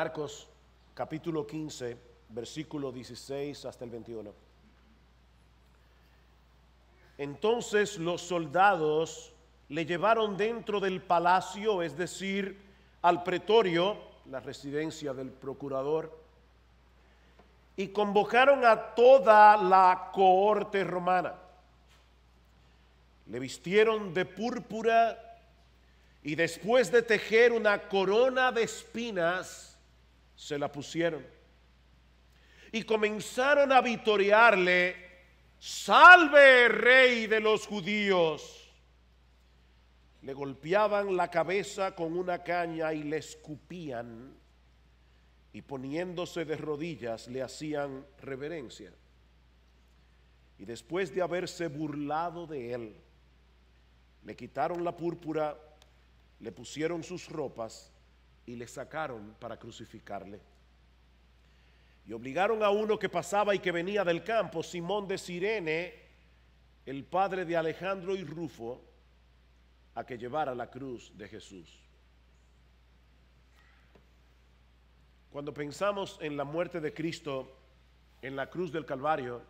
Marcos capítulo 15, versículo 16 hasta el 21. Entonces los soldados le llevaron dentro del palacio, es decir, al pretorio, la residencia del procurador, y convocaron a toda la cohorte romana. Le vistieron de púrpura y después de tejer una corona de espinas, se la pusieron. Y comenzaron a vitorearle, salve rey de los judíos. Le golpeaban la cabeza con una caña y le escupían y poniéndose de rodillas le hacían reverencia. Y después de haberse burlado de él, le quitaron la púrpura, le pusieron sus ropas y le sacaron para crucificarle. Y obligaron a uno que pasaba y que venía del campo, Simón de Sirene, el padre de Alejandro y Rufo, a que llevara la cruz de Jesús. Cuando pensamos en la muerte de Cristo en la cruz del Calvario,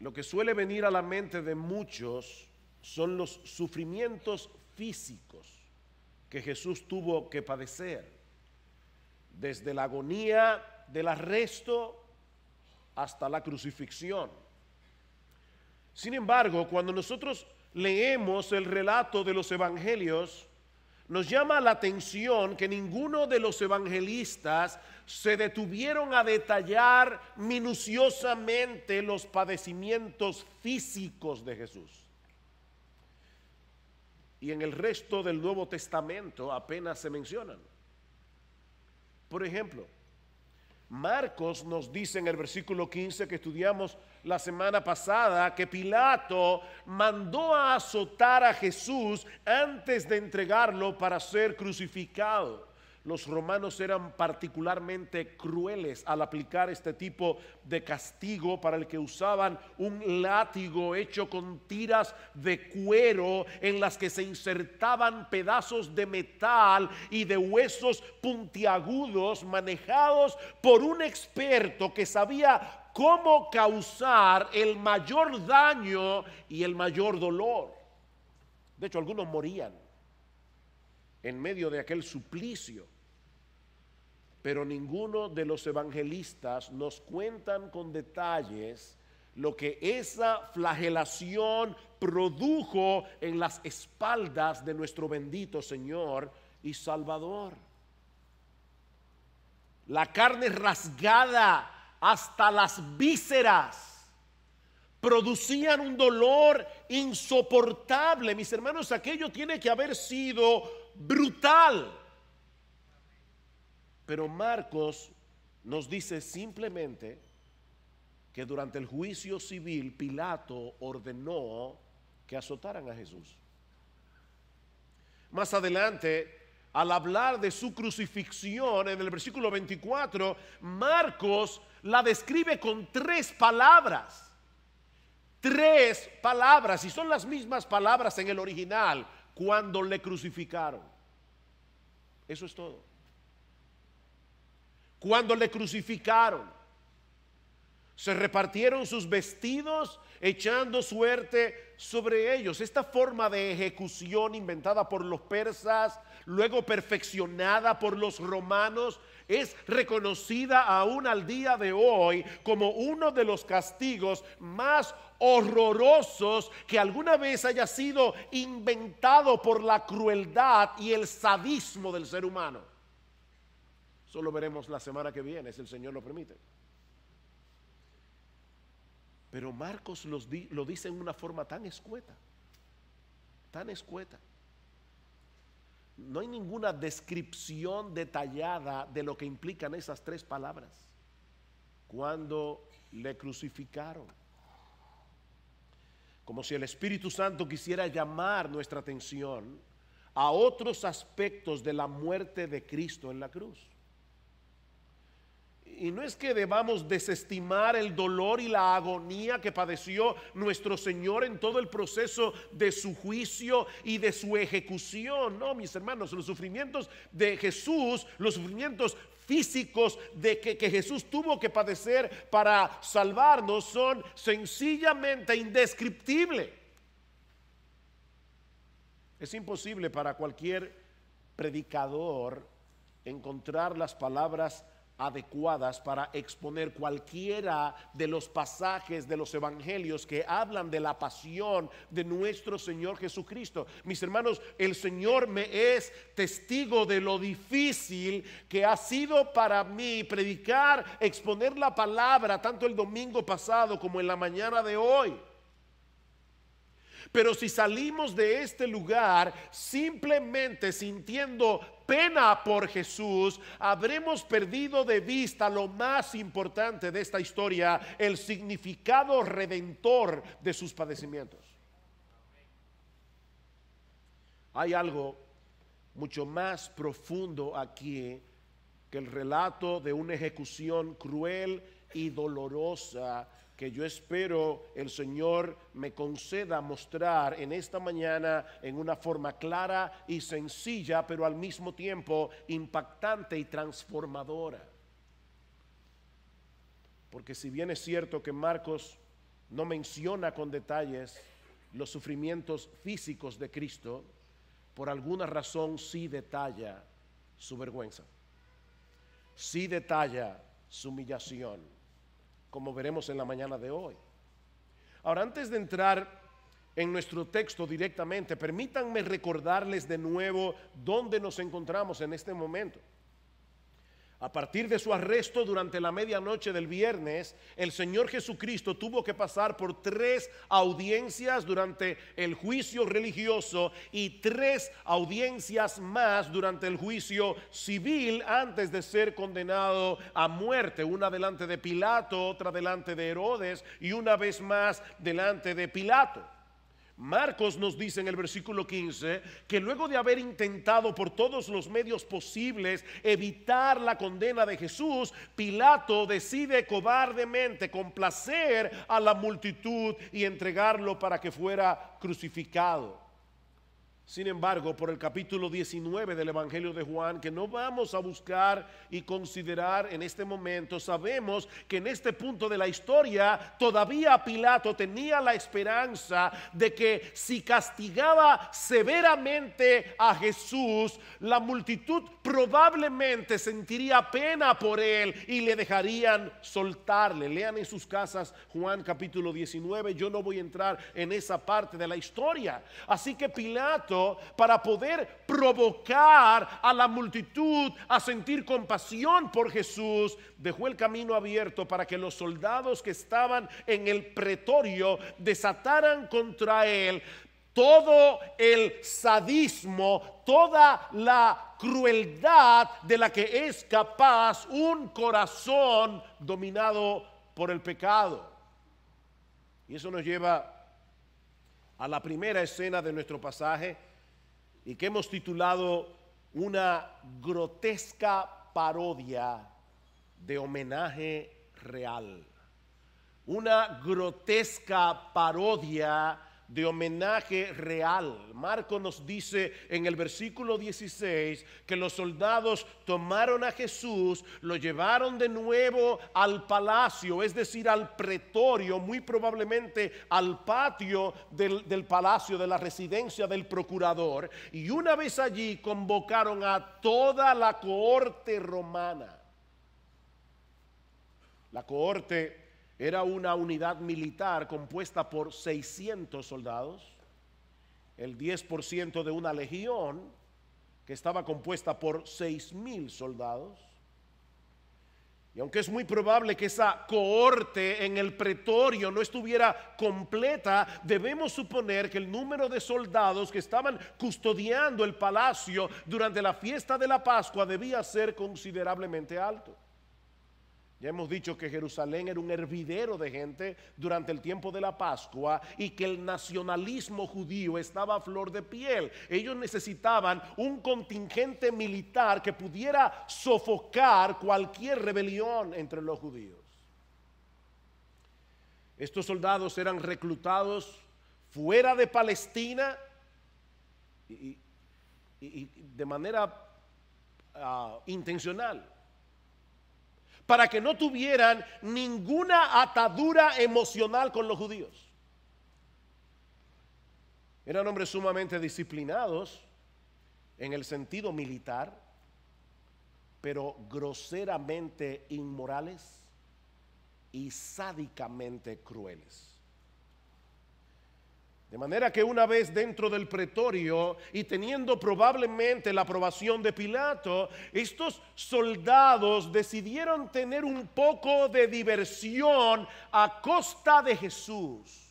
lo que suele venir a la mente de muchos son los sufrimientos físicos que Jesús tuvo que padecer, desde la agonía del arresto hasta la crucifixión. Sin embargo, cuando nosotros leemos el relato de los evangelios, nos llama la atención que ninguno de los evangelistas se detuvieron a detallar minuciosamente los padecimientos físicos de Jesús y en el resto del Nuevo Testamento apenas se mencionan. Por ejemplo, Marcos nos dice en el versículo 15 que estudiamos la semana pasada que Pilato mandó a azotar a Jesús antes de entregarlo para ser crucificado los romanos eran particularmente crueles al aplicar este tipo de castigo para el que usaban un látigo hecho con tiras de cuero en las que se insertaban pedazos de metal y de huesos puntiagudos manejados por un experto que sabía cómo causar el mayor daño y el mayor dolor. De hecho, algunos morían en medio de aquel suplicio pero ninguno de los evangelistas nos cuentan con detalles lo que esa flagelación produjo en las espaldas de nuestro bendito Señor y Salvador. La carne rasgada hasta las vísceras producían un dolor insoportable. Mis hermanos, aquello tiene que haber sido brutal pero Marcos nos dice simplemente que durante el juicio civil Pilato ordenó que azotaran a Jesús. Más adelante, al hablar de su crucifixión en el versículo 24, Marcos la describe con tres palabras. Tres palabras, y son las mismas palabras en el original, cuando le crucificaron. Eso es todo cuando le crucificaron. Se repartieron sus vestidos echando suerte sobre ellos. Esta forma de ejecución inventada por los persas, luego perfeccionada por los romanos, es reconocida aún al día de hoy como uno de los castigos más horrorosos que alguna vez haya sido inventado por la crueldad y el sadismo del ser humano. Solo veremos la semana que viene, si el Señor lo permite. Pero Marcos lo dice en una forma tan escueta, tan escueta. No hay ninguna descripción detallada de lo que implican esas tres palabras. Cuando le crucificaron. Como si el Espíritu Santo quisiera llamar nuestra atención a otros aspectos de la muerte de Cristo en la cruz. Y no es que debamos desestimar el dolor y la agonía que padeció nuestro Señor en todo el proceso de su juicio y de su ejecución. No, mis hermanos, los sufrimientos de Jesús, los sufrimientos físicos de que, Jesús tuvo que padecer para salvarnos son sencillamente indescriptibles. Es imposible para cualquier predicador encontrar las palabras adecuadas para exponer cualquiera de los pasajes de los evangelios que hablan de la pasión de nuestro Señor Jesucristo. Mis hermanos, el Señor me es testigo de lo difícil que ha sido para mí predicar, exponer la palabra, tanto el domingo pasado como en la mañana de hoy. Pero si salimos de este lugar simplemente sintiendo pena por Jesús, habremos perdido de vista lo más importante de esta historia, el significado redentor de sus padecimientos. Hay algo mucho más profundo aquí que el relato de una ejecución cruel y dolorosa que yo espero el Señor me conceda mostrar en esta mañana en una forma clara y sencilla, pero al mismo tiempo impactante y transformadora. Porque si bien es cierto que Marcos no menciona con detalles los sufrimientos físicos de Cristo, por alguna razón sí detalla su vergüenza, sí detalla su humillación como veremos en la mañana de hoy. Ahora, antes de entrar en nuestro texto directamente, permítanme recordarles de nuevo dónde nos encontramos en este momento. A partir de su arresto durante la medianoche del viernes, el Señor Jesucristo tuvo que pasar por tres audiencias durante el juicio religioso y tres audiencias más durante el juicio civil antes de ser condenado a muerte, una delante de Pilato, otra delante de Herodes y una vez más delante de Pilato. Marcos nos dice en el versículo 15 que luego de haber intentado por todos los medios posibles evitar la condena de Jesús, Pilato decide cobardemente complacer a la multitud y entregarlo para que fuera crucificado. Sin embargo, por el capítulo 19 del Evangelio de Juan, que no vamos a buscar y considerar en este momento, sabemos que en este punto de la historia todavía Pilato tenía la esperanza de que si castigaba severamente a Jesús, la multitud probablemente sentiría pena por él y le dejarían soltarle. Lean en sus casas Juan capítulo 19, yo no voy a entrar en esa parte de la historia. Así que Pilato para poder provocar a la multitud a sentir compasión por Jesús, dejó el camino abierto para que los soldados que estaban en el pretorio desataran contra él todo el sadismo, toda la crueldad de la que es capaz un corazón dominado por el pecado. Y eso nos lleva a la primera escena de nuestro pasaje, y que hemos titulado Una grotesca parodia de homenaje real. Una grotesca parodia de homenaje real. Marco nos dice en el versículo 16 que los soldados tomaron a Jesús, lo llevaron de nuevo al palacio, es decir, al pretorio, muy probablemente al patio del, del palacio, de la residencia del procurador. Y una vez allí convocaron a toda la cohorte romana. La cohorte era una unidad militar compuesta por 600 soldados, el 10% de una legión que estaba compuesta por 6.000 soldados. Y aunque es muy probable que esa cohorte en el pretorio no estuviera completa, debemos suponer que el número de soldados que estaban custodiando el palacio durante la fiesta de la Pascua debía ser considerablemente alto. Ya hemos dicho que Jerusalén era un hervidero de gente durante el tiempo de la Pascua y que el nacionalismo judío estaba a flor de piel. Ellos necesitaban un contingente militar que pudiera sofocar cualquier rebelión entre los judíos. Estos soldados eran reclutados fuera de Palestina y, de manera ah, intencional para que no tuvieran ninguna atadura emocional con los judíos. Eran hombres sumamente disciplinados en el sentido militar, pero groseramente inmorales y sádicamente crueles. De manera que una vez dentro del pretorio y teniendo probablemente la aprobación de Pilato, estos soldados decidieron tener un poco de diversión a costa de Jesús,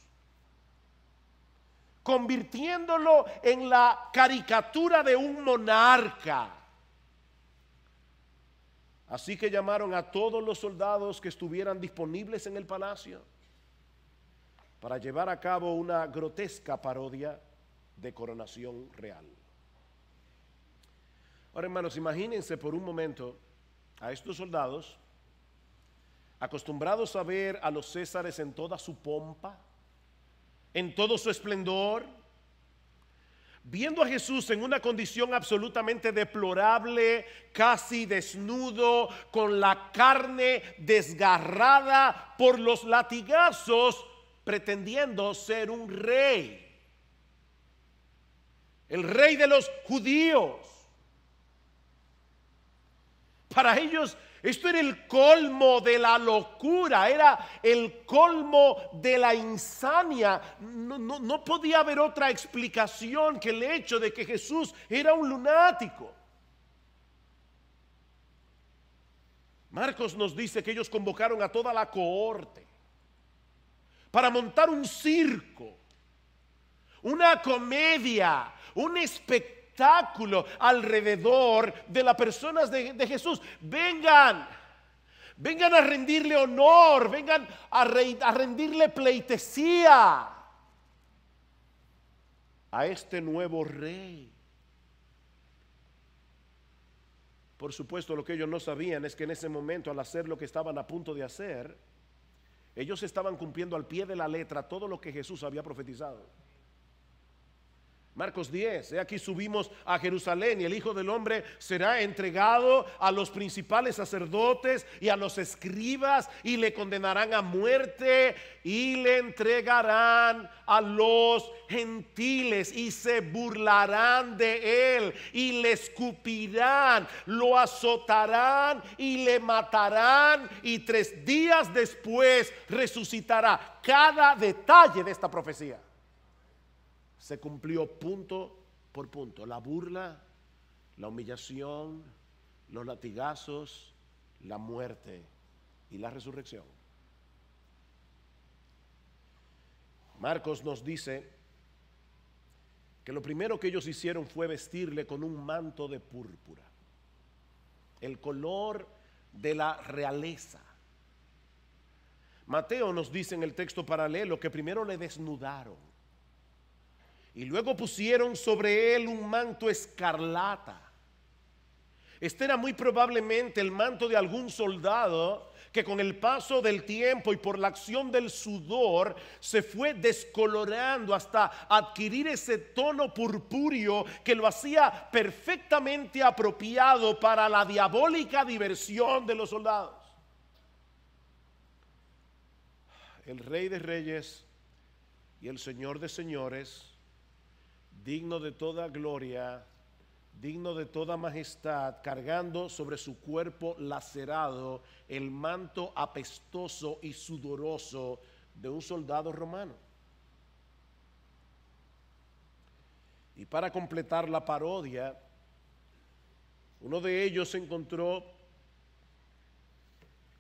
convirtiéndolo en la caricatura de un monarca. Así que llamaron a todos los soldados que estuvieran disponibles en el palacio para llevar a cabo una grotesca parodia de coronación real. Ahora, hermanos, imagínense por un momento a estos soldados acostumbrados a ver a los Césares en toda su pompa, en todo su esplendor, viendo a Jesús en una condición absolutamente deplorable, casi desnudo, con la carne desgarrada por los latigazos pretendiendo ser un rey, el rey de los judíos. Para ellos esto era el colmo de la locura, era el colmo de la insania. No, no, podía haber otra explicación que el hecho de que Jesús era un lunático. Marcos nos dice que ellos convocaron a toda la cohorte para montar un circo, una comedia, un espectáculo alrededor de las personas de, Jesús. Vengan, vengan a rendirle honor, vengan a, a rendirle pleitesía a este nuevo rey. Por supuesto, lo que ellos no sabían es que en ese momento, al hacer lo que estaban a punto de hacer, ellos estaban cumpliendo al pie de la letra todo lo que Jesús había profetizado. Marcos 10, aquí subimos a Jerusalén y el Hijo del Hombre será entregado a los principales sacerdotes y a los escribas y le condenarán a muerte y le entregarán a los gentiles y se burlarán de él y le escupirán, lo azotarán y le matarán y tres días después resucitará. Cada detalle de esta profecía se cumplió punto por punto. La burla, la humillación, los latigazos, la muerte y la resurrección. Marcos nos dice que lo primero que ellos hicieron fue vestirle con un manto de púrpura, el color de la realeza. Mateo nos dice en el texto paralelo que primero le desnudaron y luego pusieron sobre él un manto escarlata. Este era muy probablemente el manto de algún soldado que con el paso del tiempo y por la acción del sudor se fue descolorando hasta adquirir ese tono purpúreo que lo hacía perfectamente apropiado para la diabólica diversión de los soldados. El rey de reyes y el señor de señores digno de toda gloria, digno de toda majestad, cargando sobre su cuerpo lacerado el manto apestoso y sudoroso de un soldado romano. Y para completar la parodia, uno de ellos encontró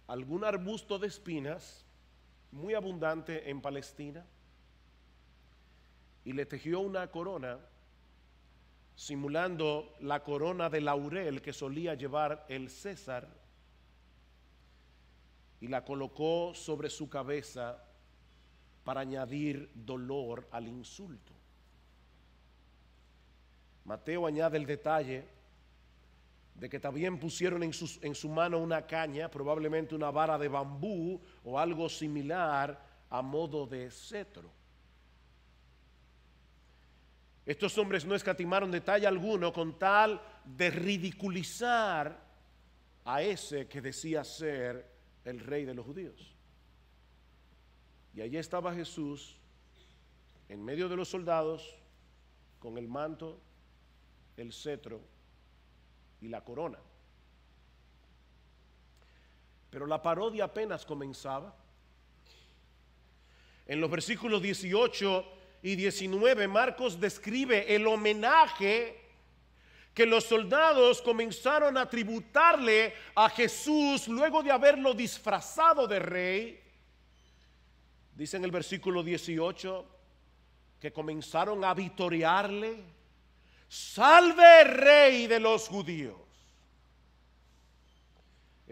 algún arbusto de espinas muy abundante en Palestina y le tejió una corona simulando la corona de laurel que solía llevar el César y la colocó sobre su cabeza para añadir dolor al insulto. Mateo añade el detalle de que también pusieron en, en, su mano una caña, probablemente una vara de bambú o algo similar a modo de cetro. Estos hombres no escatimaron detalle alguno con tal de ridiculizar a ese que decía ser el rey de los judíos. Y allí estaba Jesús en medio de los soldados con el manto, el cetro y la corona. Pero la parodia apenas comenzaba. En los versículos 18 y 19, Marcos describe el homenaje que los soldados comenzaron a tributarle a Jesús luego de haberlo disfrazado de rey. Dice en el versículo 18 que comenzaron a vitorearle, salve rey de los judíos.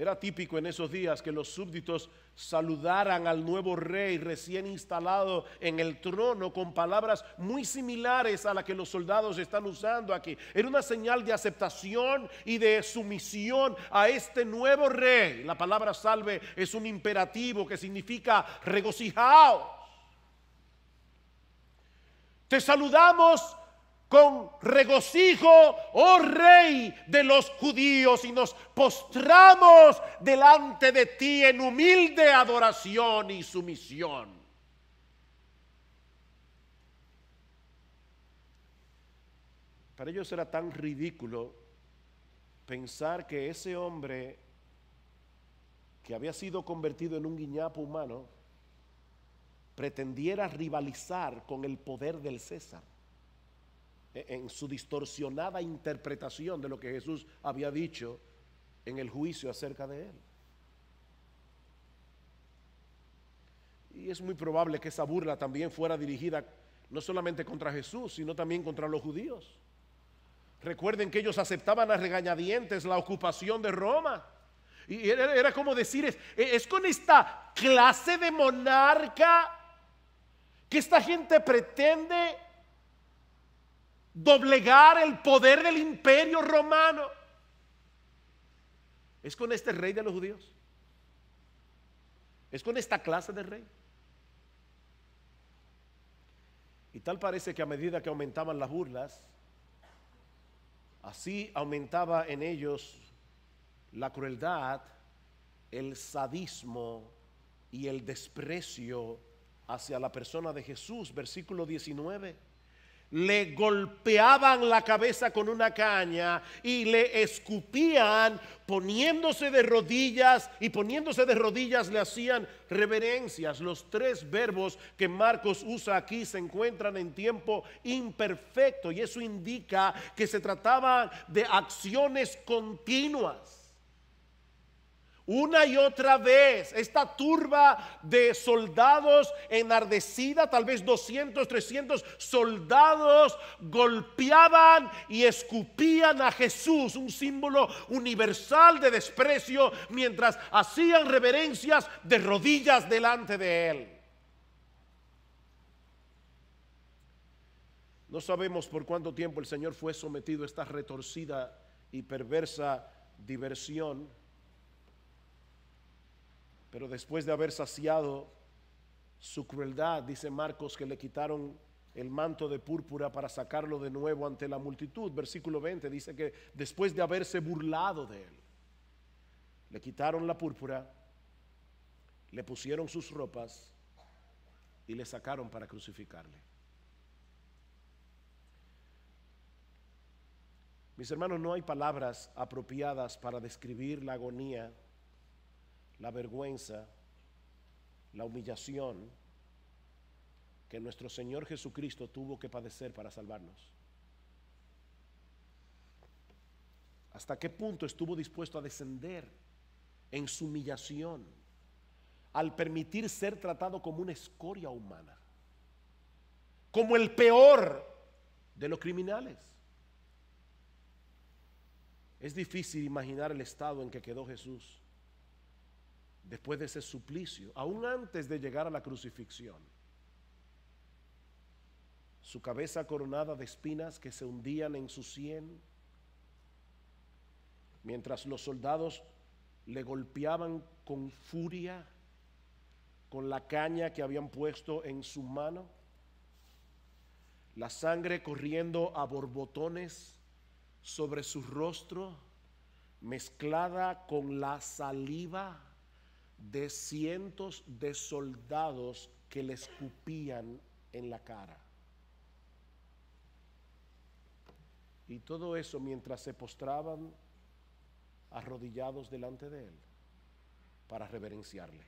Era típico en esos días que los súbditos saludaran al nuevo rey recién instalado en el trono con palabras muy similares a las que los soldados están usando aquí. Era una señal de aceptación y de sumisión a este nuevo rey. La palabra salve es un imperativo que significa regocijaos. Te saludamos con regocijo, oh rey de los judíos, y nos postramos delante de ti en humilde adoración y sumisión. Para ellos era tan ridículo pensar que ese hombre que había sido convertido en un guiñapo humano pretendiera rivalizar con el poder del César. E, en su distorsionada interpretación de lo que Jesús había dicho en el juicio acerca de él. Y es muy probable que esa burla también fuera dirigida no solamente contra Jesús, sino también contra los judíos. Recuerden que ellos aceptaban a regañadientes la ocupación de Roma. Y era, como decir, es, es con esta clase de monarca que esta gente pretende doblegar el poder del imperio romano. Es con este rey de los judíos. Es con esta clase de rey. Y tal parece que a medida que aumentaban las burlas, así aumentaba en ellos la crueldad, el sadismo y el desprecio hacia la persona de Jesús. Versículo 19 le golpeaban la cabeza con una caña y le escupían poniéndose de rodillas y poniéndose de rodillas le hacían reverencias. Los tres verbos que Marcos usa aquí se encuentran en tiempo imperfecto y eso indica que se trataba de acciones continuas. Una y otra vez, esta turba de soldados enardecida, tal vez 200, 300 soldados, golpeaban y escupían a Jesús, un símbolo universal de desprecio, mientras hacían reverencias de rodillas delante de él. No sabemos por cuánto tiempo el Señor fue sometido a esta retorcida y perversa diversión pero después de haber saciado su crueldad, dice Marcos que le quitaron el manto de púrpura para sacarlo de nuevo ante la multitud. Versículo 20 dice que después de haberse burlado de él, le quitaron la púrpura, le pusieron sus ropas y le sacaron para crucificarle. Mis hermanos, no hay palabras apropiadas para describir la agonía la vergüenza, la humillación que nuestro Señor Jesucristo tuvo que padecer para salvarnos. ¿Hasta qué punto estuvo dispuesto a descender en su humillación al permitir ser tratado como una escoria humana? Como el peor de los criminales. Es difícil imaginar el estado en que quedó Jesús después de ese suplicio, aún antes de llegar a la crucifixión. Su cabeza coronada de espinas que se hundían en su sien, mientras los soldados le golpeaban con furia con la caña que habían puesto en su mano, la sangre corriendo a borbotones sobre su rostro, mezclada con la saliva de cientos de soldados que le escupían en la cara. Y todo eso mientras se postraban arrodillados delante de él para reverenciarle.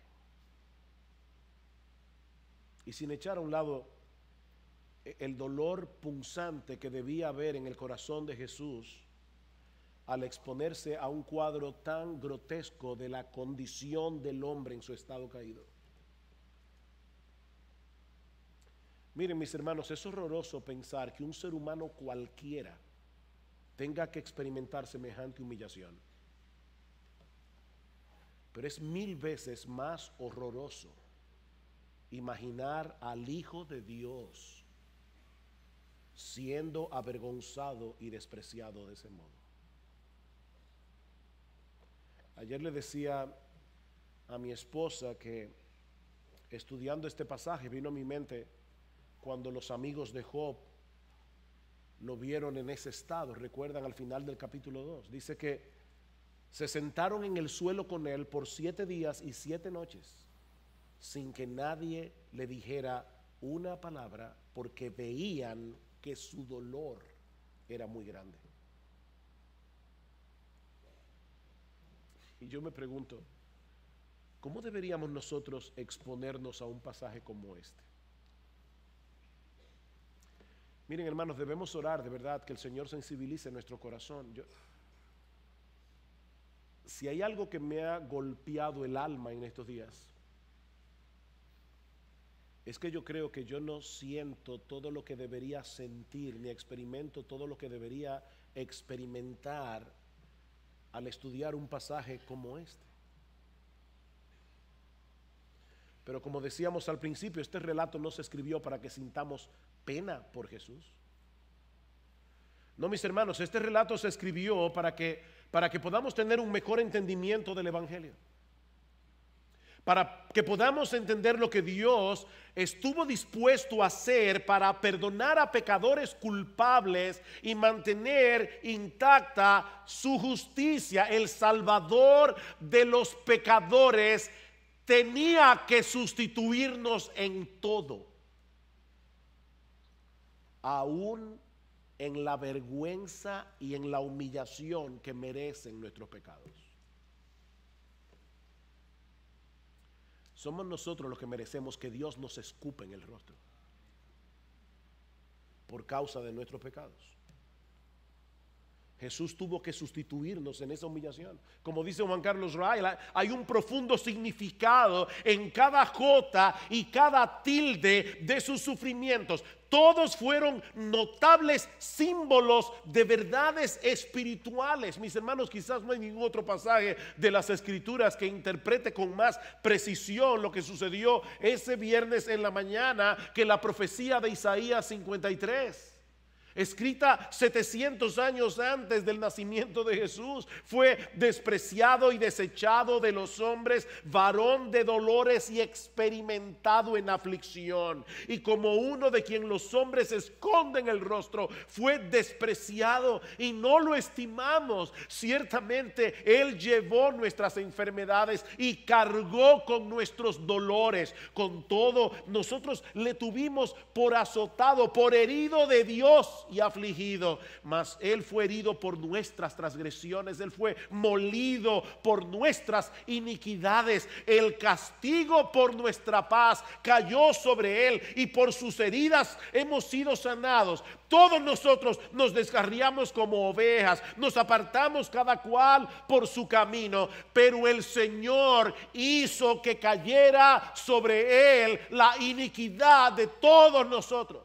Y sin echar a un lado eh, el dolor punzante que debía haber en el corazón de Jesús al exponerse a un cuadro tan grotesco de la condición del hombre en su estado caído. Miren mis hermanos, es horroroso pensar que un ser humano cualquiera tenga que experimentar semejante humillación. Pero es mil veces más horroroso imaginar al Hijo de Dios siendo avergonzado y despreciado de ese modo. Ayer le decía a mi esposa que estudiando este pasaje vino a mi mente cuando los amigos de Job lo vieron en ese estado, recuerdan al final del capítulo 2, dice que se sentaron en el suelo con él por siete días y siete noches, sin que nadie le dijera una palabra, porque veían que su dolor era muy grande. Y yo me pregunto, ¿cómo deberíamos nosotros exponernos a un pasaje como este? Miren hermanos, debemos orar de verdad, que el Señor sensibilice nuestro corazón. Yo, si hay algo que me ha golpeado el alma en estos días, es que yo creo que yo no siento todo lo que debería sentir, ni experimento todo lo que debería experimentar al estudiar un pasaje como este. Pero como decíamos al principio, este relato no se escribió para que sintamos pena por Jesús. No, mis hermanos, este relato se escribió para que, para que podamos tener un mejor entendimiento del Evangelio para que podamos entender lo que Dios estuvo dispuesto a hacer para perdonar a pecadores culpables y mantener intacta su justicia. El Salvador de los pecadores tenía que sustituirnos en todo, aún en la vergüenza y en la humillación que merecen nuestros pecados. Somos nosotros los que merecemos que Dios nos escupe en el rostro por causa de nuestros pecados. Jesús tuvo que sustituirnos en esa humillación. Como dice Juan Carlos Raya hay un profundo significado en cada jota y cada tilde de sus sufrimientos. Todos fueron notables símbolos de verdades espirituales. Mis hermanos, quizás no hay ningún otro pasaje de las escrituras que interprete con más precisión lo que sucedió ese viernes en la mañana que la profecía de Isaías 53 escrita 700 años antes del nacimiento de Jesús, fue despreciado y desechado de los hombres, varón de dolores y experimentado en aflicción. Y como uno de quien los hombres esconden el rostro, fue despreciado y no lo estimamos. Ciertamente Él llevó nuestras enfermedades y cargó con nuestros dolores. Con todo, nosotros le tuvimos por azotado, por herido de Dios y afligido, mas Él fue herido por nuestras transgresiones, Él fue molido por nuestras iniquidades, el castigo por nuestra paz cayó sobre Él y por sus heridas hemos sido sanados. Todos nosotros nos desgarriamos como ovejas, nos apartamos cada cual por su camino, pero el Señor hizo que cayera sobre Él la iniquidad de todos nosotros.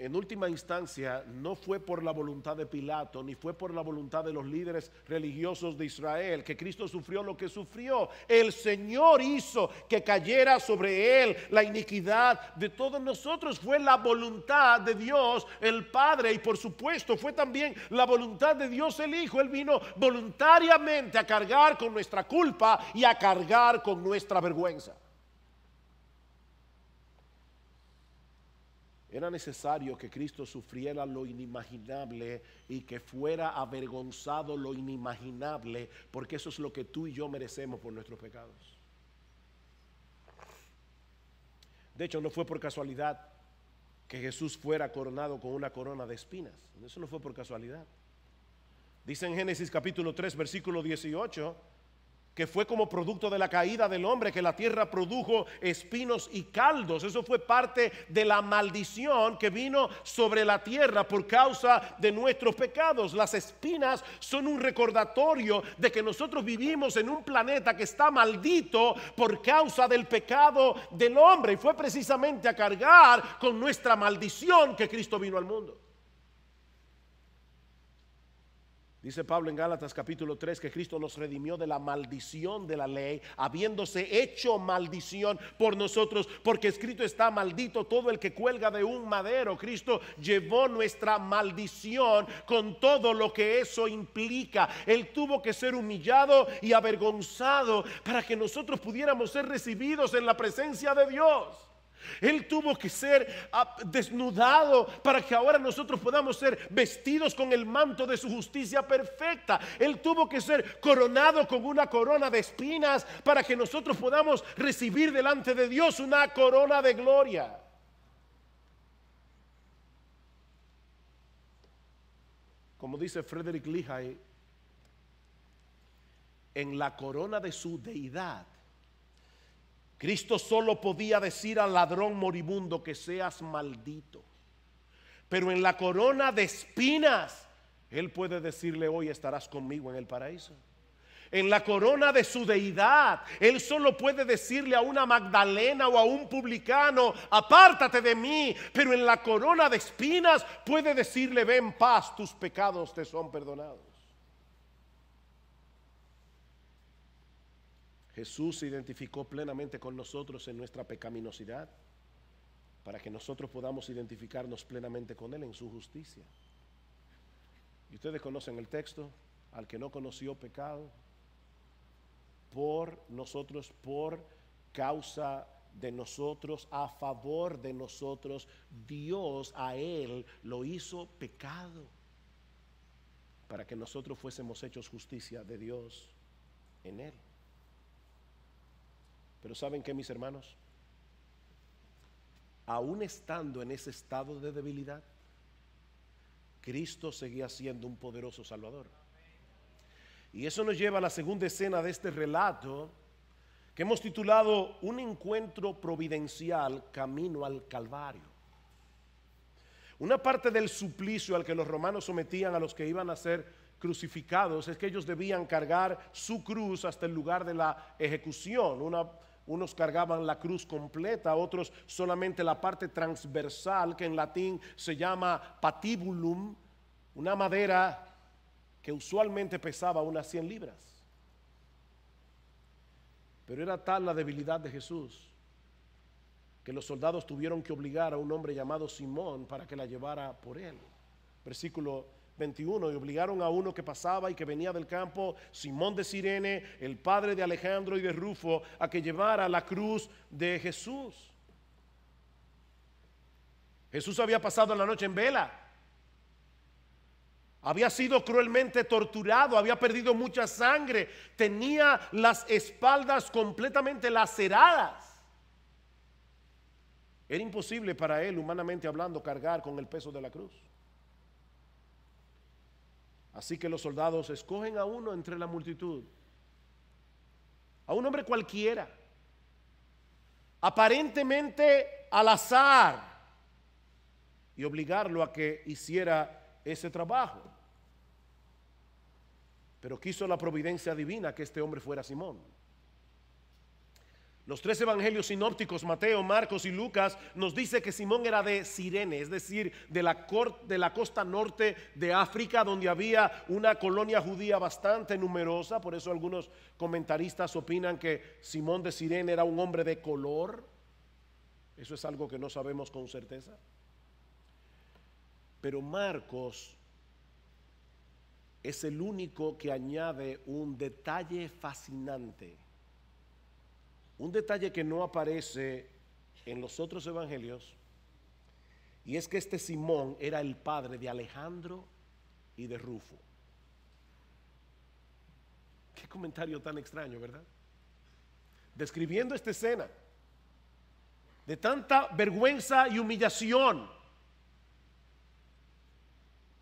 en última instancia no fue por la voluntad de Pilato, ni fue por la voluntad de los líderes religiosos de Israel, que Cristo sufrió lo que sufrió. El Señor hizo que cayera sobre él la iniquidad de todos nosotros. Fue la voluntad de Dios el Padre y por supuesto fue también la voluntad de Dios el Hijo. Él vino voluntariamente a cargar con nuestra culpa y a cargar con nuestra vergüenza. era necesario que Cristo sufriera lo inimaginable y que fuera avergonzado lo inimaginable, porque eso es lo que tú y yo merecemos por nuestros pecados. De hecho, no fue por casualidad que Jesús fuera coronado con una corona de espinas. Eso no fue por casualidad. Dice en Génesis capítulo 3, versículo 18 que fue como producto de la caída del hombre, que la tierra produjo espinos y caldos. Eso fue parte de la maldición que vino sobre la tierra por causa de nuestros pecados. Las espinas son un recordatorio de que nosotros vivimos en un planeta que está maldito por causa del pecado del hombre. Y fue precisamente a cargar con nuestra maldición que Cristo vino al mundo. Dice Pablo en Gálatas capítulo 3 que Cristo nos redimió de la maldición de la ley, habiéndose hecho maldición por nosotros, porque escrito está maldito todo el que cuelga de un madero. Cristo llevó nuestra maldición con todo lo que eso implica. Él tuvo que ser humillado y avergonzado para que nosotros pudiéramos ser recibidos en la presencia de Dios. Él tuvo que ser ah, desnudado para que ahora nosotros podamos ser vestidos con el manto de su justicia perfecta. Él tuvo que ser coronado con una corona de espinas para que nosotros podamos recibir delante de Dios una corona de gloria. Como dice Frederick Lehigh, en la corona de su deidad Cristo solo podía decir al ladrón moribundo que seas maldito. Pero en la corona de espinas, Él puede decirle hoy estarás conmigo en el paraíso. En la corona de su deidad, Él solo puede decirle a una Magdalena o a un publicano, apártate de mí. Pero en la corona de espinas puede decirle, ven paz, tus pecados te son perdonados. Jesús se identificó plenamente con nosotros en nuestra pecaminosidad para que nosotros podamos identificarnos plenamente con Él en su justicia. Y ustedes conocen el texto, al que no conoció pecado, por nosotros, por causa de nosotros, a favor de nosotros, Dios a Él lo hizo pecado, para que nosotros fuésemos hechos justicia de Dios en Él. Pero ¿saben qué, mis hermanos? Aún estando en ese estado de debilidad, Cristo seguía siendo un poderoso Salvador. Y eso nos lleva a la segunda escena de este relato que hemos titulado Un encuentro providencial camino al Calvario. Una parte del suplicio al que los romanos sometían a los que iban a ser crucificados es que ellos debían cargar su cruz hasta el lugar de la ejecución, una unos cargaban la cruz completa, otros solamente la parte transversal, que en latín se llama patibulum, una madera que usualmente pesaba unas 100 libras. Pero era tal la debilidad de Jesús que los soldados tuvieron que obligar a un hombre llamado Simón para que la llevara por él. Versículo 21 y obligaron a uno que pasaba y que venía del campo, Simón de Sirene, el padre de Alejandro y de Rufo, a que llevara la cruz de Jesús. Jesús había pasado la noche en vela. Había sido cruelmente torturado, había perdido mucha sangre, tenía las espaldas completamente laceradas. Era imposible para él, humanamente hablando, cargar con el peso de la cruz. Así que los soldados escogen a uno entre la multitud, a un hombre cualquiera, aparentemente al azar, y obligarlo a que hiciera ese trabajo. Pero quiso la providencia divina que este hombre fuera Simón. Los tres evangelios sinópticos, Mateo, Marcos y Lucas, nos dice que Simón era de Sirene, es decir, de la, de la, costa norte de África, donde había una colonia judía bastante numerosa. Por eso algunos comentaristas opinan que Simón de Sirene era un hombre de color. Eso es algo que no sabemos con certeza. Pero Marcos es el único que añade un detalle fascinante un detalle que no aparece en los otros evangelios, y es que este Simón era el padre de Alejandro y de Rufo. Qué comentario tan extraño, ¿verdad? Describiendo esta escena de tanta vergüenza y humillación.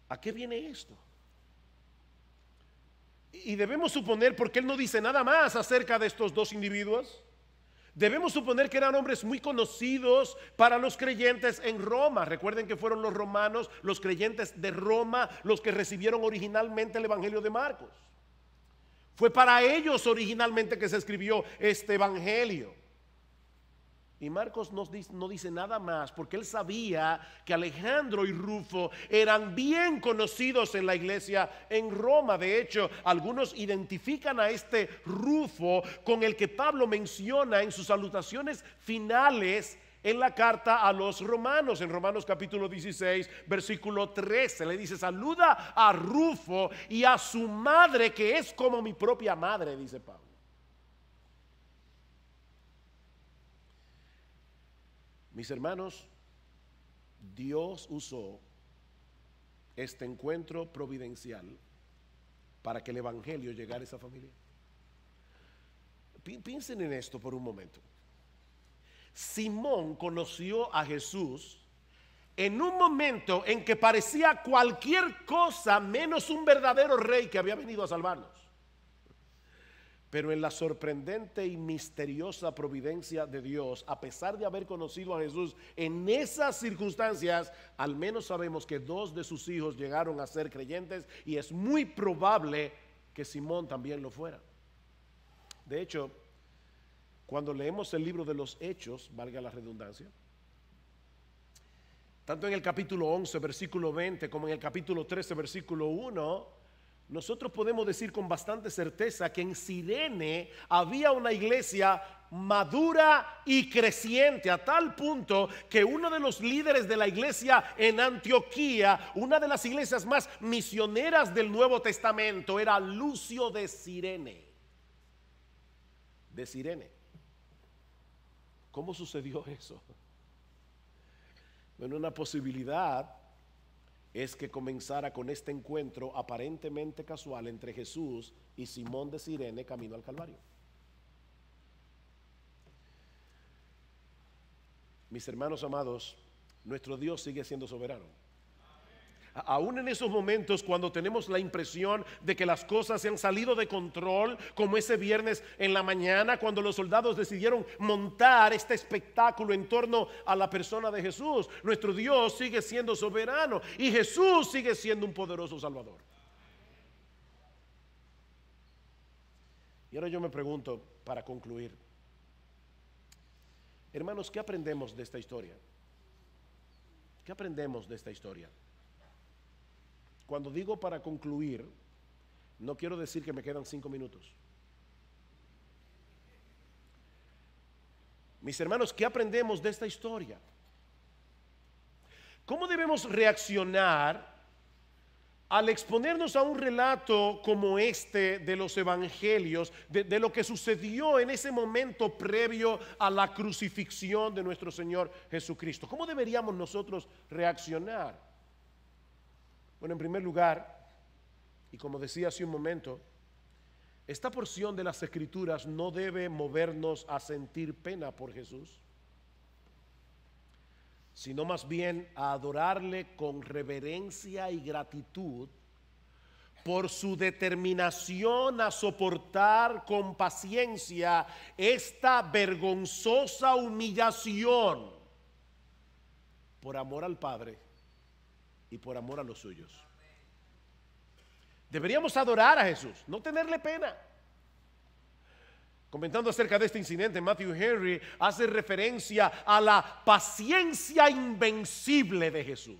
¿A qué viene esto? Y debemos suponer, porque él no dice nada más acerca de estos dos individuos, Debemos suponer que eran hombres muy conocidos para los creyentes en Roma. Recuerden que fueron los romanos, los creyentes de Roma, los que recibieron originalmente el Evangelio de Marcos. Fue para ellos originalmente que se escribió este Evangelio. Y Marcos no dice nada más porque él sabía que Alejandro y Rufo eran bien conocidos en la iglesia en Roma. De hecho, algunos identifican a este Rufo con el que Pablo menciona en sus salutaciones finales en la carta a los romanos, en Romanos capítulo 16, versículo 13, le dice, saluda a Rufo y a su madre, que es como mi propia madre, dice Pablo. Mis hermanos, Dios usó este encuentro providencial para que el Evangelio llegara a esa familia. Piensen en esto por un momento. Simón conoció a Jesús en un momento en que parecía cualquier cosa menos un verdadero rey que había venido a salvarnos. Pero en la sorprendente y misteriosa providencia de Dios, a pesar de haber conocido a Jesús en esas circunstancias, al menos sabemos que dos de sus hijos llegaron a ser creyentes y es muy probable que Simón también lo fuera. De hecho, cuando leemos el libro de los Hechos, valga la redundancia, tanto en el capítulo 11, versículo 20, como en el capítulo 13, versículo 1, nosotros podemos decir con bastante certeza que en Sirene había una iglesia madura y creciente a tal punto que uno de los líderes de la iglesia en Antioquía, una de las iglesias más misioneras del Nuevo Testamento, era Lucio de Sirene. De Sirene. ¿Cómo sucedió eso? Bueno, una posibilidad es que comenzara con este encuentro aparentemente casual entre Jesús y Simón de Sirene camino al Calvario. Mis hermanos amados, nuestro Dios sigue siendo soberano. Aún en esos momentos cuando tenemos la impresión de que las cosas se han salido de control, como ese viernes en la mañana cuando los soldados decidieron montar este espectáculo en torno a la persona de Jesús, nuestro Dios sigue siendo soberano y Jesús sigue siendo un poderoso Salvador. Y ahora yo me pregunto, para concluir, hermanos, ¿qué aprendemos de esta historia? ¿Qué aprendemos de esta historia? Cuando digo para concluir, no quiero decir que me quedan cinco minutos. Mis hermanos, ¿qué aprendemos de esta historia? ¿Cómo debemos reaccionar al exponernos a un relato como este de los evangelios, de, lo que sucedió en ese momento previo a la crucifixión de nuestro Señor Jesucristo? ¿Cómo deberíamos nosotros reaccionar? Bueno, en primer lugar, y como decía hace un momento, esta porción de las escrituras no debe movernos a sentir pena por Jesús, sino más bien a adorarle con reverencia y gratitud por su determinación a soportar con paciencia esta vergonzosa humillación por amor al Padre y por amor a los suyos. Deberíamos adorar a Jesús, no tenerle pena. Comentando acerca de este incidente, Matthew Henry hace referencia a la paciencia invencible de Jesús.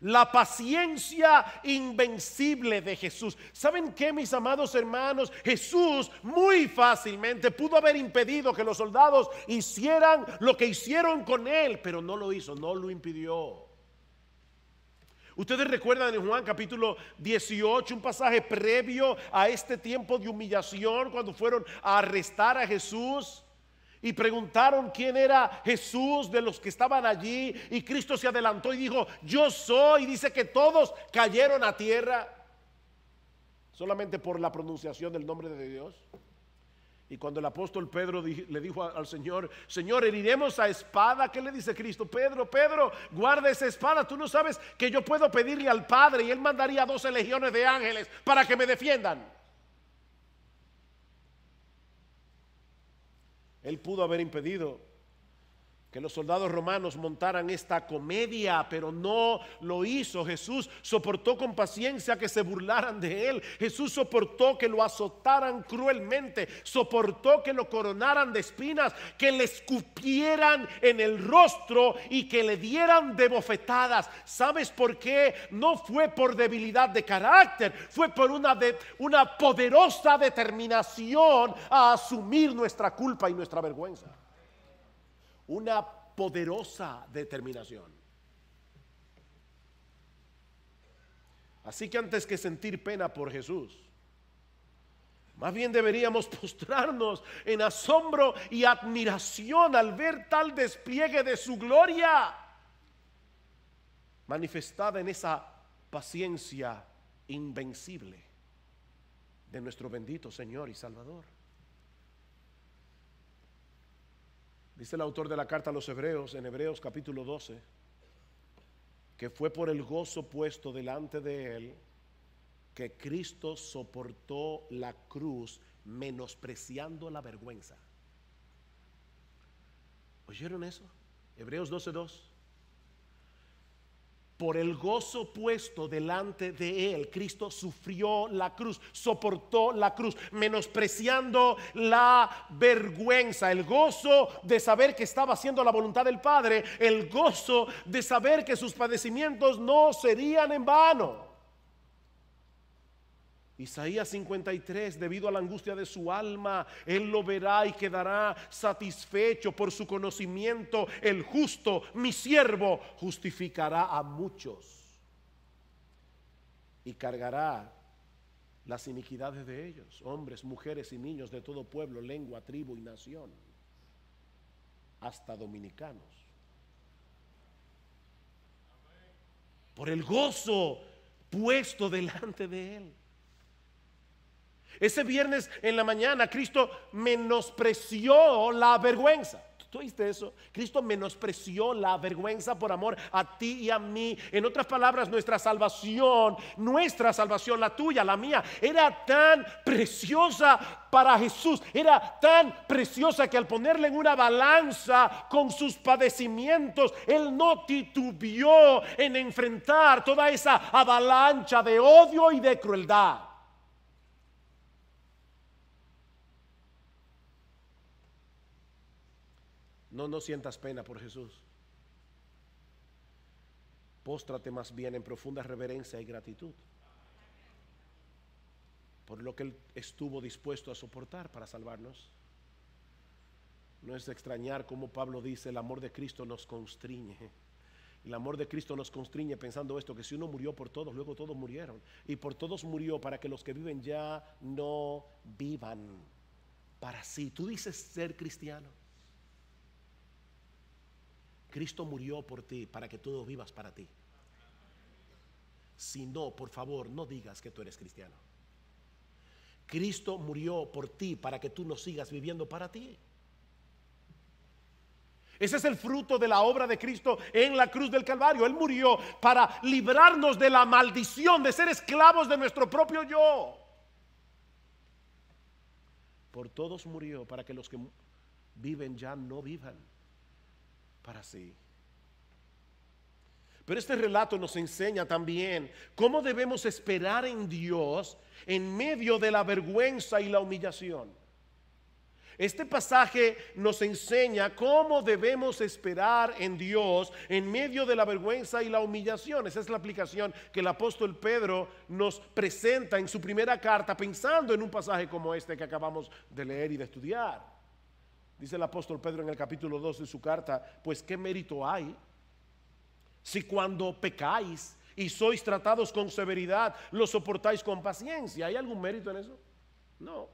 La paciencia invencible de Jesús. ¿Saben qué, mis amados hermanos? Jesús muy fácilmente pudo haber impedido que los soldados hicieran lo que hicieron con él, pero no lo hizo, no lo impidió. Ustedes recuerdan en Juan capítulo 18 un pasaje previo a este tiempo de humillación cuando fueron a arrestar a Jesús y preguntaron quién era Jesús de los que estaban allí y Cristo se adelantó y dijo, yo soy, y dice que todos cayeron a tierra solamente por la pronunciación del nombre de Dios. Y cuando el apóstol Pedro le dijo al Señor, Señor, heriremos a espada, ¿qué le dice Cristo? Pedro, Pedro, guarda esa espada, tú no sabes que yo puedo pedirle al Padre y Él mandaría 12 legiones de ángeles para que me defiendan. Él pudo haber impedido que los soldados romanos montaran esta comedia, pero no lo hizo. Jesús soportó con paciencia que se burlaran de él. Jesús soportó que lo azotaran cruelmente, soportó que lo coronaran de espinas, que le escupieran en el rostro y que le dieran de bofetadas. ¿Sabes por qué? No fue por debilidad de carácter, fue por una, de, una poderosa determinación a asumir nuestra culpa y nuestra vergüenza una poderosa determinación. Así que antes que sentir pena por Jesús, más bien deberíamos postrarnos en asombro y admiración al ver tal despliegue de su gloria manifestada en esa paciencia invencible de nuestro bendito Señor y Salvador. Dice el autor de la carta a los Hebreos, en Hebreos capítulo 12, que fue por el gozo puesto delante de él que Cristo soportó la cruz menospreciando la vergüenza. ¿Oyeron eso? Hebreos 2 por el gozo puesto delante de él, Cristo sufrió la cruz, soportó la cruz, menospreciando la vergüenza, el gozo de saber que estaba haciendo la voluntad del Padre, el gozo de saber que sus padecimientos no serían en vano. Isaías 53, debido a la angustia de su alma, él lo verá y quedará satisfecho por su conocimiento. El justo, mi siervo, justificará a muchos y cargará las iniquidades de ellos, hombres, mujeres y niños de todo pueblo, lengua, tribu y nación, hasta dominicanos. Por el gozo puesto delante de él. Ese viernes en la mañana Cristo menospreció la vergüenza. ¿Tú oíste eso? Cristo menospreció la vergüenza por amor a ti y a mí. En otras palabras, nuestra salvación, nuestra salvación, la tuya, la mía, era tan preciosa para Jesús. Era tan preciosa que al ponerle en una balanza con sus padecimientos, Él no titubió en enfrentar toda esa avalancha de odio y de crueldad. No, no sientas pena por Jesús. Póstrate más bien en profunda reverencia y gratitud por lo que Él estuvo dispuesto a soportar para salvarnos. No es extrañar como Pablo dice, el amor de Cristo nos constriñe. El amor de Cristo nos constriñe pensando esto, que si uno murió por todos, luego todos murieron. Y por todos murió para que los que viven ya no vivan para sí. Tú dices ser cristiano. Cristo murió por ti para que tú vivas para ti. Si no, por favor, no digas que tú eres cristiano. Cristo murió por ti para que tú no sigas viviendo para ti. Ese es el fruto de la obra de Cristo en la cruz del Calvario. Él murió para librarnos de la maldición de ser esclavos de nuestro propio yo. Por todos murió para que los que viven ya no vivan para sí. Pero este relato nos enseña también cómo debemos esperar en Dios en medio de la vergüenza y la humillación. Este pasaje nos enseña cómo debemos esperar en Dios en medio de la vergüenza y la humillación. Esa es la aplicación que el apóstol Pedro nos presenta en su primera carta pensando en un pasaje como este que acabamos de leer y de estudiar. Dice el apóstol Pedro en el capítulo 2 de su carta, pues qué mérito hay si cuando pecáis y sois tratados con severidad, lo soportáis con paciencia. ¿Hay algún mérito en eso? No.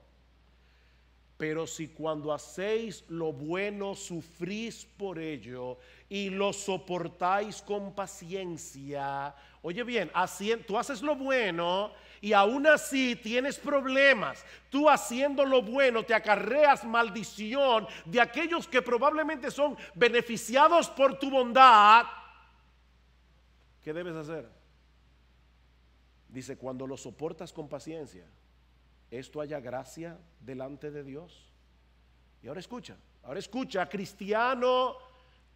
Pero si cuando hacéis lo bueno sufrís por ello y lo soportáis con paciencia, oye bien, así, tú haces lo bueno y aún así tienes problemas, tú haciendo lo bueno te acarreas maldición de aquellos que probablemente son beneficiados por tu bondad, ¿qué debes hacer? Dice, cuando lo soportas con paciencia, esto haya gracia delante de Dios. Y ahora escucha, ahora escucha, cristiano,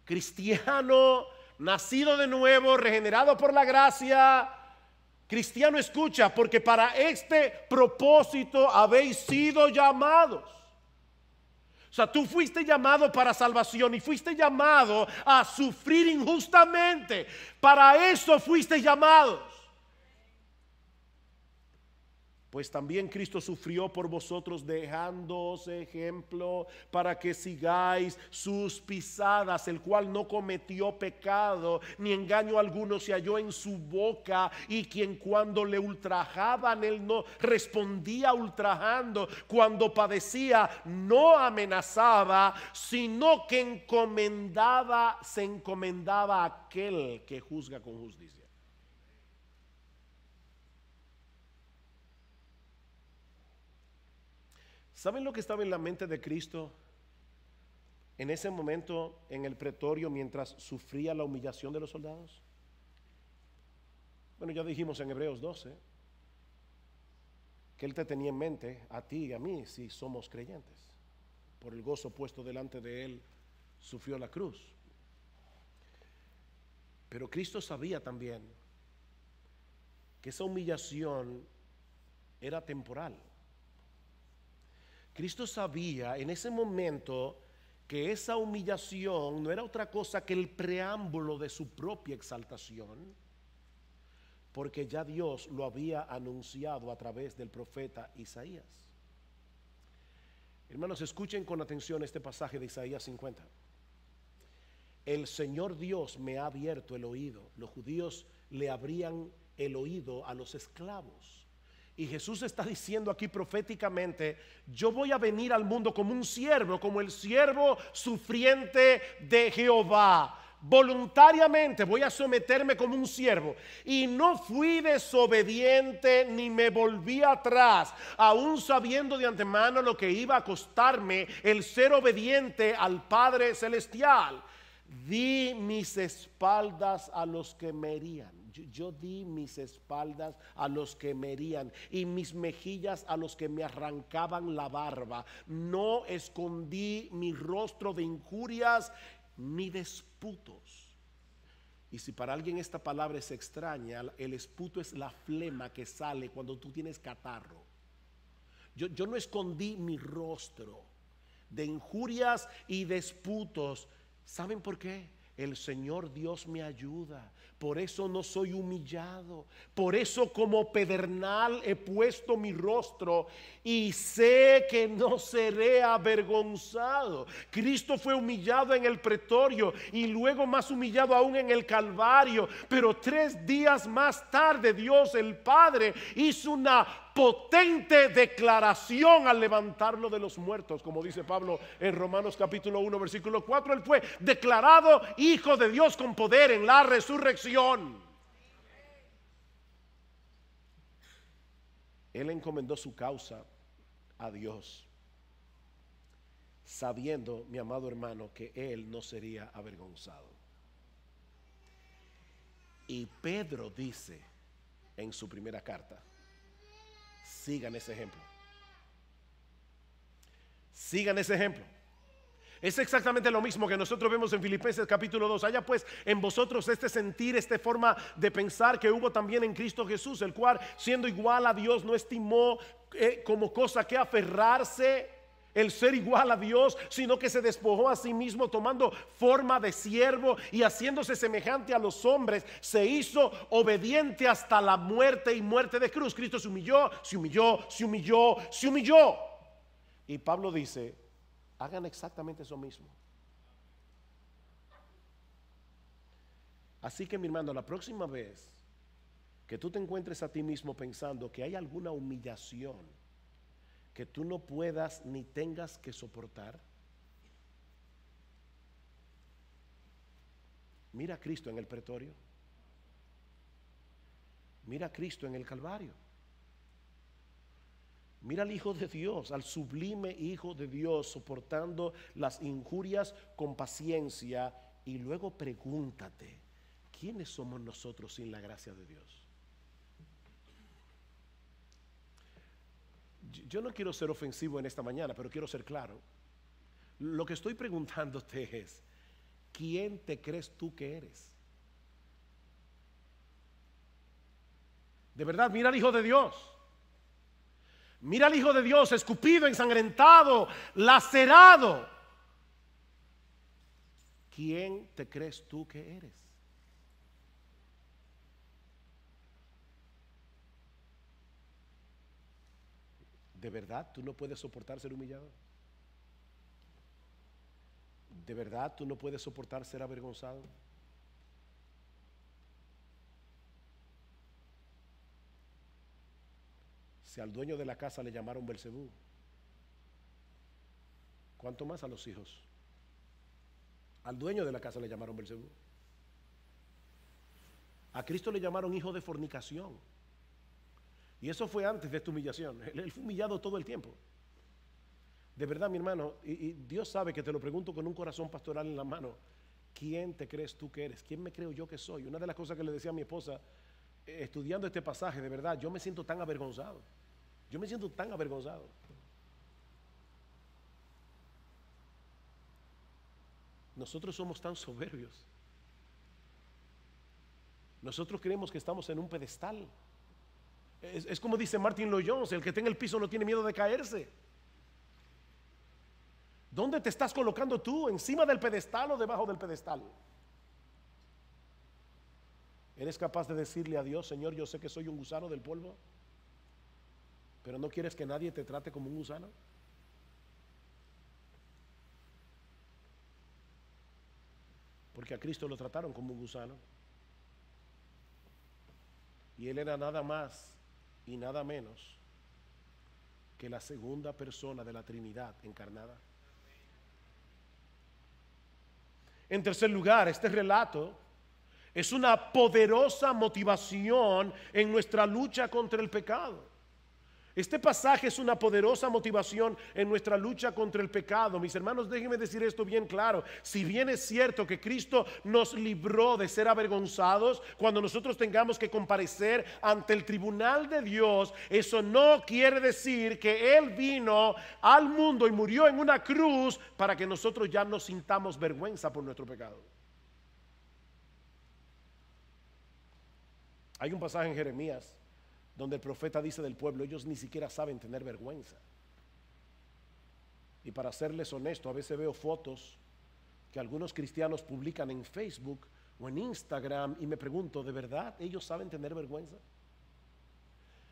cristiano, nacido de nuevo, regenerado por la gracia, Cristiano escucha, porque para este propósito habéis sido llamados. O sea, tú fuiste llamado para salvación y fuiste llamado a sufrir injustamente. Para eso fuiste llamados. Pues también Cristo sufrió por vosotros dejándoos ejemplo para que sigáis sus pisadas, el cual no cometió pecado ni engaño alguno se halló en su boca y quien cuando le ultrajaban él no respondía ultrajando, cuando padecía no amenazaba, sino que encomendaba, se encomendaba a aquel que juzga con justicia. ¿Saben lo que estaba en la mente de Cristo en ese momento en el pretorio mientras sufría la humillación de los soldados? Bueno, ya dijimos en Hebreos 12 que Él te tenía en mente, a ti y a mí, si somos creyentes. Por el gozo puesto delante de Él, sufrió la cruz. Pero Cristo sabía también que esa humillación era temporal Cristo sabía en ese momento que esa humillación no era otra cosa que el preámbulo de su propia exaltación, porque ya Dios lo había anunciado a través del profeta Isaías. Hermanos, escuchen con atención este pasaje de Isaías 50. El Señor Dios me ha abierto el oído. Los judíos le abrían el oído a los esclavos y Jesús está diciendo aquí proféticamente, yo voy a venir al mundo como un siervo, como el siervo sufriente de Jehová. Voluntariamente voy a someterme como un siervo. Y no fui desobediente ni me volví atrás, aún sabiendo de antemano lo que iba a costarme el ser obediente al Padre Celestial. Di mis espaldas a los que me herían yo di mis espaldas a los que me herían y mis mejillas a los que me arrancaban la barba. No escondí mi rostro de injurias ni desputos. Y si para alguien esta palabra es extraña, el esputo es la flema que sale cuando tú tienes catarro. Yo, no escondí mi rostro de injurias y desputos. ¿Saben por qué? El Señor Dios me ayuda. Por eso no soy humillado. Por eso como pedernal he puesto mi rostro y sé que no seré avergonzado. Cristo fue humillado en el pretorio y luego más humillado aún en el Calvario. Pero tres días más tarde Dios el Padre hizo una potente declaración al levantarlo de los muertos, como dice Pablo en Romanos capítulo 1, versículo 4, él fue declarado hijo de Dios con poder en la resurrección. Él encomendó su causa a Dios, sabiendo, mi amado hermano, que él no sería avergonzado. Y Pedro dice en su primera carta, sigan ese ejemplo. Sigan ese ejemplo. Es exactamente lo mismo que nosotros vemos en Filipenses capítulo 2. Haya pues en vosotros este sentir, esta forma de pensar que hubo también en Cristo Jesús, el cual siendo igual a Dios no estimó eh, como cosa que aferrarse el ser igual a Dios, sino que se despojó a sí mismo tomando forma de siervo y haciéndose semejante a los hombres, se hizo obediente hasta la muerte y muerte de cruz. Cristo se humilló, se humilló, se humilló, se humilló. Y Pablo dice, hagan exactamente eso mismo. Así que mi hermano, la próxima vez que tú te encuentres a ti mismo pensando que hay alguna humillación, que tú no puedas ni tengas que soportar? Mira a Cristo en el pretorio. Mira a Cristo en el Calvario. Mira al Hijo de Dios, al sublime Hijo de Dios, soportando las injurias con paciencia y luego pregúntate, ¿quiénes somos nosotros sin la gracia de Dios? yo no quiero ser ofensivo en esta mañana, pero quiero ser claro. Lo que estoy preguntándote es, ¿quién te crees tú que eres? De verdad, mira al Hijo de Dios. Mira al Hijo de Dios escupido, ensangrentado, lacerado. ¿Quién te crees tú que eres? ¿De verdad tú no puedes soportar ser humillado? ¿De verdad tú no puedes soportar ser avergonzado? Si al dueño de la casa le llamaron Belcebú, ¿cuánto más a los hijos? Al dueño de la casa le llamaron Belcebú. A Cristo le llamaron hijo de fornicación. Y eso fue antes de esta humillación. Él, fue humillado todo el tiempo. De verdad, mi hermano, y, Dios sabe que te lo pregunto con un corazón pastoral en la mano. ¿Quién te crees tú que eres? ¿Quién me creo yo que soy? Una de las cosas que le decía a mi esposa, eh, estudiando este pasaje, de verdad, yo me siento tan avergonzado. Yo me siento tan avergonzado. Nosotros somos tan soberbios. Nosotros creemos que estamos en un pedestal. Es, como dice Martin Lloyd el que está el piso no tiene miedo de caerse. ¿Dónde te estás colocando tú? ¿Encima del pedestal o debajo del pedestal? ¿Eres capaz de decirle a Dios, Señor, yo sé que soy un gusano del polvo, pero no quieres que nadie te trate como un gusano? Porque a Cristo lo trataron como un gusano. Y él era nada más y nada menos que la segunda persona de la Trinidad encarnada. En tercer lugar, este relato es una poderosa motivación en nuestra lucha contra el pecado. Este pasaje es una poderosa motivación en nuestra lucha contra el pecado. Mis hermanos, déjenme decir esto bien claro. Si bien es cierto que Cristo nos libró de ser avergonzados cuando nosotros tengamos que comparecer ante el tribunal de Dios, eso no quiere decir que Él vino al mundo y murió en una cruz para que nosotros ya no sintamos vergüenza por nuestro pecado. Hay un pasaje en Jeremías donde el profeta dice del pueblo, ellos ni siquiera saben tener vergüenza. Y para serles honesto, a veces veo fotos que algunos cristianos publican en Facebook o en Instagram y me pregunto, ¿de verdad ellos saben tener vergüenza?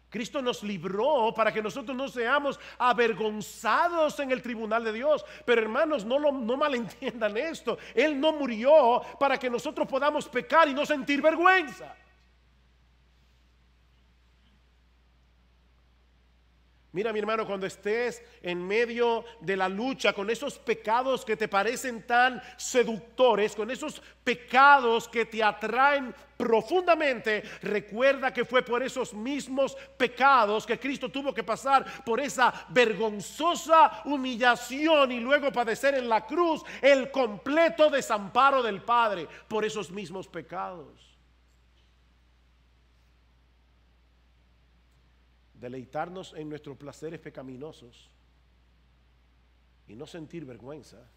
Cristo nos libró para que nosotros no seamos avergonzados en el tribunal de Dios. Pero hermanos, no, no malentiendan esto. Él no murió para que nosotros podamos pecar y no sentir vergüenza. Mira mi hermano, cuando estés en medio de la lucha con esos pecados que te parecen tan seductores, con esos pecados que te atraen profundamente, recuerda que fue por esos mismos pecados que Cristo tuvo que pasar por esa vergonzosa humillación y luego padecer en la cruz el completo desamparo del Padre por esos mismos pecados. deleitarnos en nuestros placeres pecaminosos y no sentir vergüenza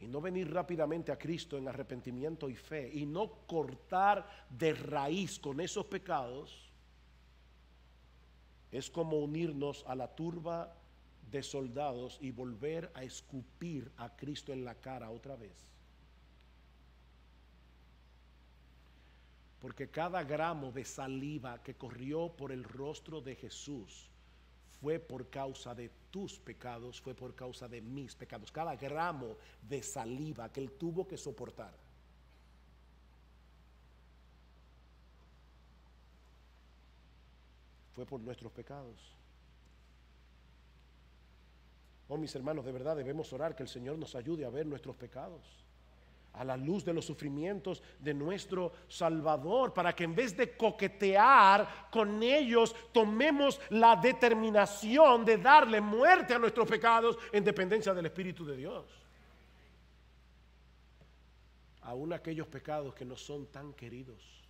y no venir rápidamente a Cristo en arrepentimiento y fe y no cortar de raíz con esos pecados es como unirnos a la turba de soldados y volver a escupir a Cristo en la cara otra vez. porque cada gramo de saliva que corrió por el rostro de Jesús fue por causa de tus pecados, fue por causa de mis pecados. Cada gramo de saliva que él tuvo que soportar. Fue por nuestros pecados. Oh, mis hermanos, de verdad debemos orar que el Señor nos ayude a ver nuestros pecados a la luz de los sufrimientos de nuestro Salvador, para que en vez de coquetear con ellos, tomemos la determinación de darle muerte a nuestros pecados en dependencia del Espíritu de Dios. Aún aquellos pecados que no son tan queridos.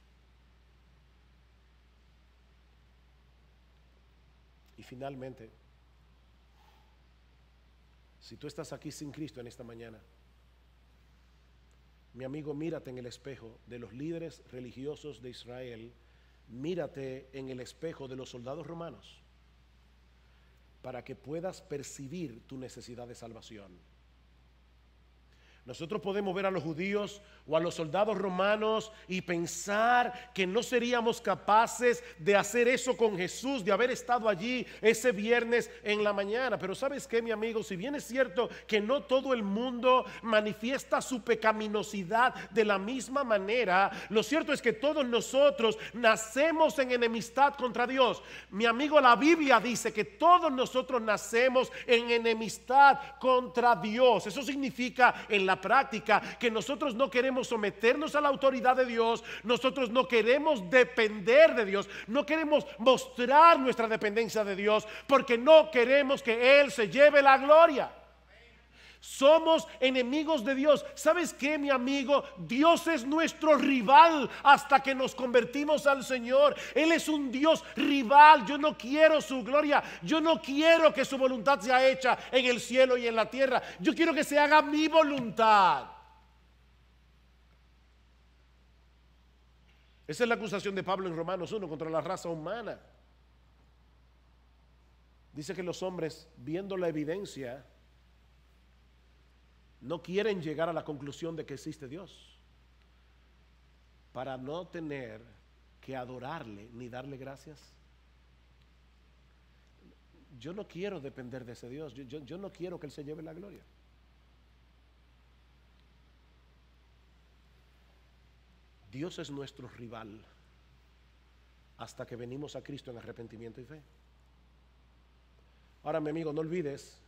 Y finalmente, si tú estás aquí sin Cristo en esta mañana, mi amigo, mírate en el espejo de los líderes religiosos de Israel, mírate en el espejo de los soldados romanos, para que puedas percibir tu necesidad de salvación. Nosotros podemos ver a los judíos o a los soldados romanos y pensar que no seríamos capaces de hacer eso con Jesús, de haber estado allí ese viernes en la mañana. Pero sabes qué, mi amigo, si bien es cierto que no todo el mundo manifiesta su pecaminosidad de la misma manera, lo cierto es que todos nosotros nacemos en enemistad contra Dios. Mi amigo, la Biblia dice que todos nosotros nacemos en enemistad contra Dios. Eso significa en la práctica que nosotros no queremos someternos a la autoridad de Dios, nosotros no queremos depender de Dios, no queremos mostrar nuestra dependencia de Dios, porque no queremos que Él se lleve la gloria. Somos enemigos de Dios. ¿Sabes qué, mi amigo? Dios es nuestro rival hasta que nos convertimos al Señor. Él es un Dios rival. Yo no quiero su gloria. Yo no quiero que su voluntad sea hecha en el cielo y en la tierra. Yo quiero que se haga mi voluntad. Esa es la acusación de Pablo en Romanos 1 contra la raza humana. Dice que los hombres, viendo la evidencia, no quieren llegar a la conclusión de que existe Dios para no tener que adorarle ni darle gracias. Yo no quiero depender de ese Dios, yo, no quiero que Él se lleve la gloria. Dios es nuestro rival hasta que venimos a Cristo en arrepentimiento y fe. Ahora, mi amigo, no olvides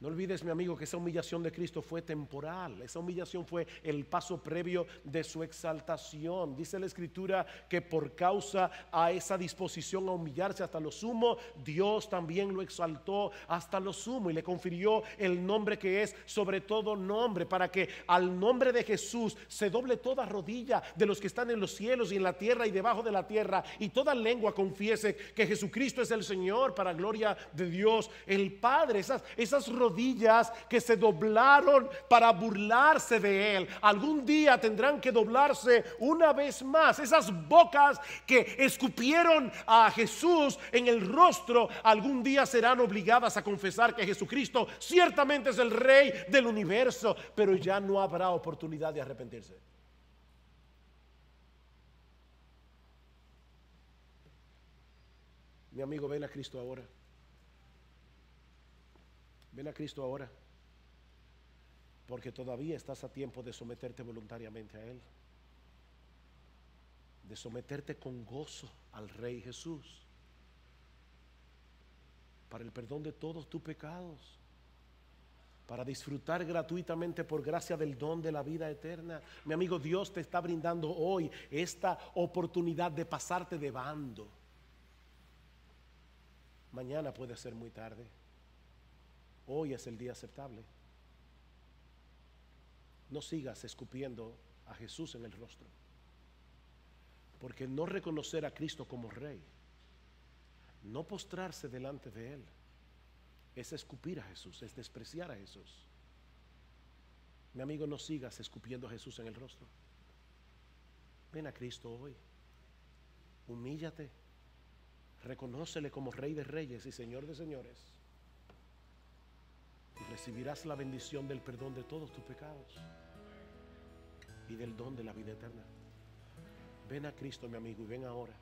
no olvides, mi amigo, que esa humillación de Cristo fue temporal. Esa humillación fue el paso previo de su exaltación. Dice la Escritura que por causa a esa disposición a humillarse hasta lo sumo, Dios también lo exaltó hasta lo sumo y le confirió el nombre que es sobre todo nombre, para que al nombre de Jesús se doble toda rodilla de los que están en los cielos y en la tierra y debajo de la tierra, y toda lengua confiese que Jesucristo es el Señor para gloria de Dios, el Padre. Esas, esas rodillas rodillas que se doblaron para burlarse de él. Algún día tendrán que doblarse una vez más. Esas bocas que escupieron a Jesús en el rostro, algún día serán obligadas a confesar que Jesucristo ciertamente es el rey del universo, pero ya no habrá oportunidad de arrepentirse. Mi amigo, ven a Cristo ahora. Ven a Cristo ahora, porque todavía estás a tiempo de someterte voluntariamente a Él, de someterte con gozo al Rey Jesús, para el perdón de todos tus pecados, para disfrutar gratuitamente por gracia del don de la vida eterna. Mi amigo, Dios te está brindando hoy esta oportunidad de pasarte de bando. Mañana puede ser muy tarde. Hoy es el día aceptable. No sigas escupiendo a Jesús en el rostro. Porque no reconocer a Cristo como Rey, no postrarse delante de Él, es escupir a Jesús, es despreciar a Jesús. Mi amigo, no sigas escupiendo a Jesús en el rostro. Ven a Cristo hoy. Humíllate. Reconócele como Rey de Reyes y Señor de Señores y recibirás la bendición del perdón de todos tus pecados y del don de la vida eterna. Ven a Cristo, mi amigo, y ven ahora.